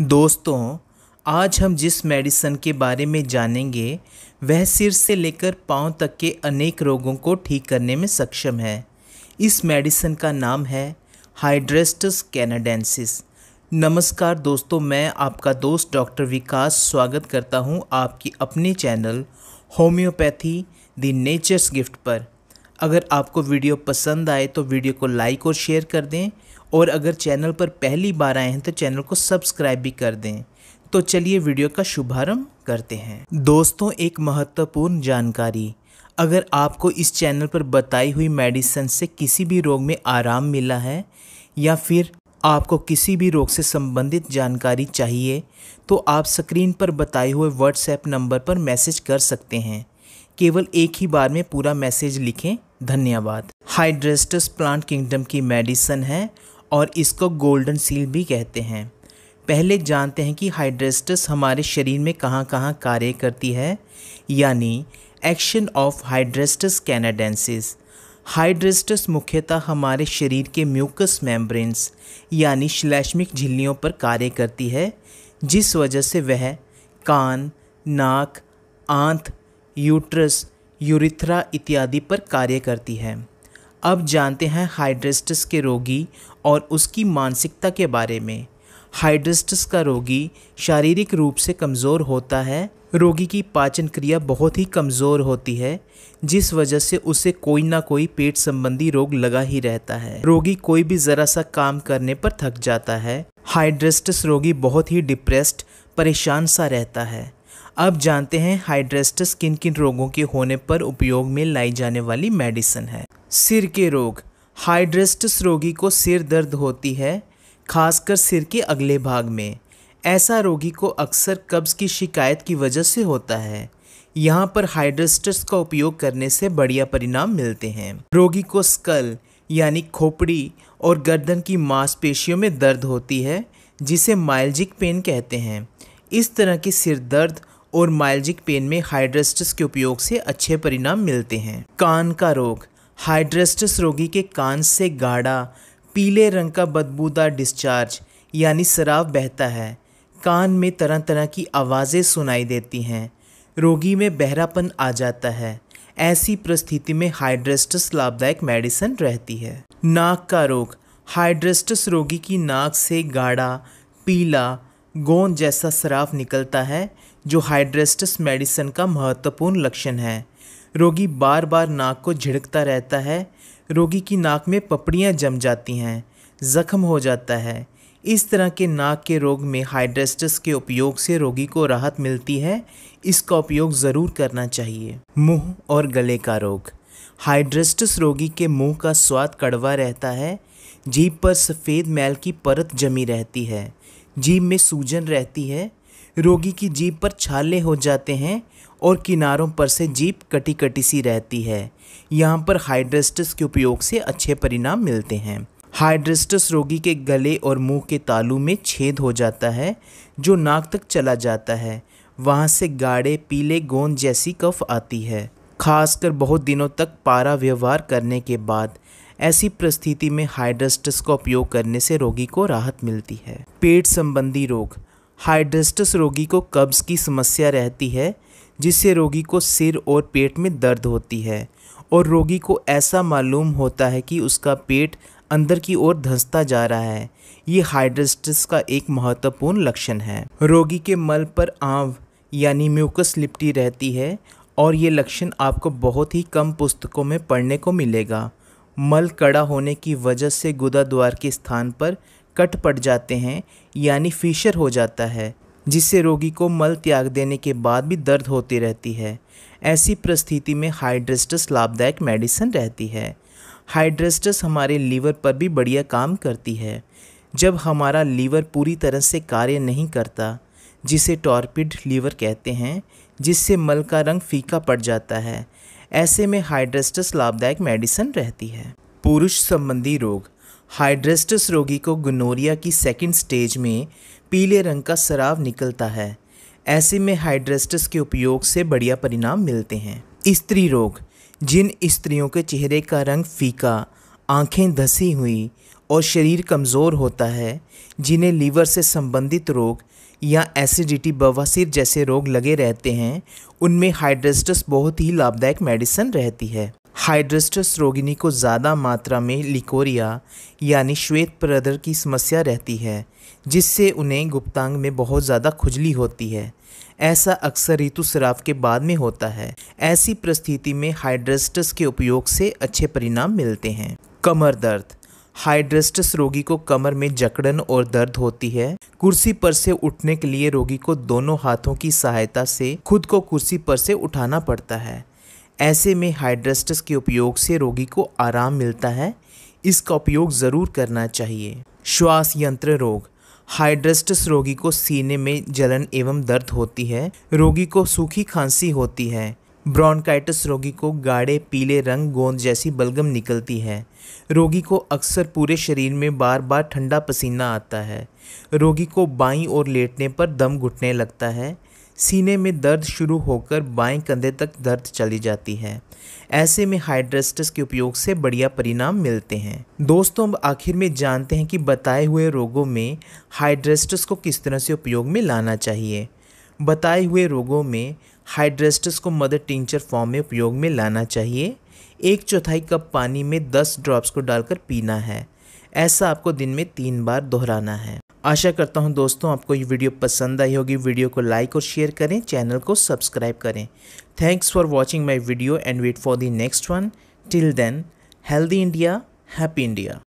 दोस्तों आज हम जिस मेडिसन के बारे में जानेंगे वह सिर से लेकर पांव तक के अनेक रोगों को ठीक करने में सक्षम है इस मेडिसन का नाम है हाइड्रेस्टस कैनाडेंसिस नमस्कार दोस्तों मैं आपका दोस्त डॉक्टर विकास स्वागत करता हूं आपकी अपने channel homeopathy the nature's gift पर अगर आपको वीडियो पसंद आए तो वीडियो को लाइक और शेयर कर दें और अगर चैनल पर पहली बार आए हैं तो चैनल को सब्सक्राइब भी कर दें तो चलिए वीडियो का शुभारंभ करते हैं दोस्तों एक महत्वपूर्ण जानकारी अगर आपको इस चैनल पर बताई हुई मेडिसन से किसी भी रोग में आराम मिला है या फिर आपको किसी भी रोग से संबंधित जानकारी चाहिए तो आप स्क्रीन पर बताए हुए व्हाट्सएप नंबर पर मैसेज कर सकते हैं केवल एक ही बार में पूरा मैसेज लिखें धन्यवाद हाइड्रेस्टस प्लांट किंगडम की मेडिसन है और इसको गोल्डन सील भी कहते हैं पहले जानते हैं कि हाइड्रेस्टस हमारे शरीर में कहाँ कहाँ कार्य करती है यानी action of hydrastis canadensis hydrastis मुख्यतः हमारे शरीर के म्यूकस मेम्ब्रेन्स यानी श्लैष्मिक झिल्लियों पर कार्य करती है जिस वजह से वह कान नाक आंत यूट्रस यूरिथ्रा इत्यादि पर कार्य करती है अब जानते हैं हाइड्रेस्टस के रोगी और उसकी मानसिकता के बारे में हाइड्रेस्टस का रोगी शारीरिक रूप से कमज़ोर होता है रोगी की पाचन क्रिया बहुत ही कमज़ोर होती है जिस वजह से उसे कोई ना कोई पेट संबंधी रोग लगा ही रहता है रोगी कोई भी ज़रा सा काम करने पर थक जाता है हाइड्रेस्टस रोगी बहुत ही डिप्रेस्ड परेशान सा रहता है अब जानते हैं हाइड्रेस्टस किन किन रोगों के होने पर उपयोग में लाई जाने वाली मेडिसिन है सिर के रोग हाइड्रेस्टस रोगी को सिर दर्द होती है खासकर सिर के अगले भाग में ऐसा रोगी को अक्सर कब्ज़ की शिकायत की वजह से होता है यहाँ पर हाइड्रेस्टस का उपयोग करने से बढ़िया परिणाम मिलते हैं रोगी को स्कल यानी खोपड़ी और गर्दन की मांसपेशियों में दर्द होती है जिसे माइल्जिक पेन कहते हैं इस तरह की सिर दर्द और माइल्जिक पेन में हाइड्रेस्टस के उपयोग से अच्छे परिणाम मिलते हैं कान का रोग हाइड्रेस्टस रोगी के कान से गाढ़ा पीले रंग का बदबूदार डिस्चार्ज यानी शराब बहता है कान में तरह तरह की आवाज़ें सुनाई देती हैं रोगी में बहरापन आ जाता है ऐसी परिस्थिति में हाइड्रेस्टस लाभदायक मेडिसिन रहती है नाक का रोग हाइड्रेस्टस रोगी की नाक से गाढ़ा पीला गोंद जैसा शराब निकलता है जो हाइड्रेस्टस मेडिसन का महत्वपूर्ण लक्षण है रोगी बार बार नाक को झिड़कता रहता है रोगी की नाक में पपड़ियाँ जम जाती हैं जख्म हो जाता है इस तरह के नाक के रोग में हाइड्रेस्टस के उपयोग से रोगी को राहत मिलती है इसका उपयोग ज़रूर करना चाहिए मुंह और गले का रोग हाइड्रेस्टस रोगी के मुंह का स्वाद कड़वा रहता है जीभ पर सफ़ेद मैल की परत जमी रहती है जीभ में सूजन रहती है रोगी की जीप पर छाले हो जाते हैं और किनारों पर से जीप कटी कटी सी रहती है यहाँ पर हाइड्रेस्टस के उपयोग से अच्छे परिणाम मिलते हैं हाइड्रेस्टस रोगी के गले और मुंह के तालू में छेद हो जाता है जो नाक तक चला जाता है वहाँ से गाढ़े पीले गोंद जैसी कफ आती है खासकर बहुत दिनों तक पारा व्यवहार करने के बाद ऐसी परिस्थिति में हाइड्रेस्टस का उपयोग करने से रोगी को राहत मिलती है पेट संबंधी रोग हाइड्रेस्टस रोगी को कब्ज़ की समस्या रहती है जिससे रोगी को सिर और पेट में दर्द होती है और रोगी को ऐसा मालूम होता है कि उसका पेट अंदर की ओर धंसता जा रहा है ये हाइड्रेस्टस का एक महत्वपूर्ण लक्षण है रोगी के मल पर आंव यानी म्यूकस लिपटी रहती है और ये लक्षण आपको बहुत ही कम पुस्तकों में पढ़ने को मिलेगा मल कड़ा होने की वजह से गुदा द्वार के स्थान पर कट पड़ जाते हैं यानी फिशर हो जाता है जिससे रोगी को मल त्याग देने के बाद भी दर्द होती रहती है ऐसी परिस्थिति में हाइड्रेस्टस लाभदायक मेडिसिन रहती है हाइड्रेस्टस हमारे लीवर पर भी बढ़िया काम करती है जब हमारा लीवर पूरी तरह से कार्य नहीं करता जिसे टॉर्पिड लीवर कहते हैं जिससे मल का रंग फीका पड़ जाता है ऐसे में हाइड्रेस्टस लाभदायक मेडिसिन रहती है पुरुष संबंधी रोग हाइड्रेस्टस रोगी को गनोरिया की सेकेंड स्टेज में पीले रंग का सराव निकलता है ऐसे में हाइड्रेस्टस के उपयोग से बढ़िया परिणाम मिलते हैं स्त्री रोग जिन स्त्रियों के चेहरे का रंग फीका आंखें धसी हुई और शरीर कमज़ोर होता है जिन्हें लीवर से संबंधित रोग या एसिडिटी बवासीर जैसे रोग लगे रहते हैं उनमें हाइड्रेस्टस बहुत ही लाभदायक मेडिसिन रहती है हाइड्रस्टस रोगिनी को ज़्यादा मात्रा में लिकोरिया यानी श्वेत प्रदर की समस्या रहती है जिससे उन्हें गुप्तांग में बहुत ज़्यादा खुजली होती है ऐसा अक्सर ऋतु शराब के बाद में होता है ऐसी परिस्थिति में हाइड्रस्टस के उपयोग से अच्छे परिणाम मिलते हैं कमर दर्द हाइड्रस्टस रोगी को कमर में जकड़न और दर्द होती है कुर्सी पर से उठने के लिए रोगी को दोनों हाथों की सहायता से खुद को कुर्सी पर से उठाना पड़ता है ऐसे में हाइड्रस्टस के उपयोग से रोगी को आराम मिलता है इसका उपयोग ज़रूर करना चाहिए श्वास यंत्र रोग हाइड्रस्टस रोगी को सीने में जलन एवं दर्द होती है रोगी को सूखी खांसी होती है ब्रोंकाइटिस रोगी को गाढ़े पीले रंग गोंद जैसी बलगम निकलती है रोगी को अक्सर पूरे शरीर में बार बार ठंडा पसीना आता है रोगी को बाईं ओर लेटने पर दम घुटने लगता है सीने में दर्द शुरू होकर बाएं कंधे तक दर्द चली जाती है ऐसे में हाइड्रेस्टस के उपयोग से बढ़िया परिणाम मिलते हैं दोस्तों अब आखिर में जानते हैं कि बताए हुए रोगों में हाइड्रेस्टस को किस तरह से उपयोग में लाना चाहिए बताए हुए रोगों में हाइड्रेस्टस को मदर टिंचर फॉर्म में उपयोग में लाना चाहिए एक चौथाई कप पानी में दस ड्रॉप्स को डालकर पीना है ऐसा आपको दिन में तीन बार दोहराना है आशा करता हूं दोस्तों आपको ये वीडियो पसंद आई होगी वीडियो को लाइक और शेयर करें चैनल को सब्सक्राइब करें thanks for watching my video and wait for the next one till then healthy India happy India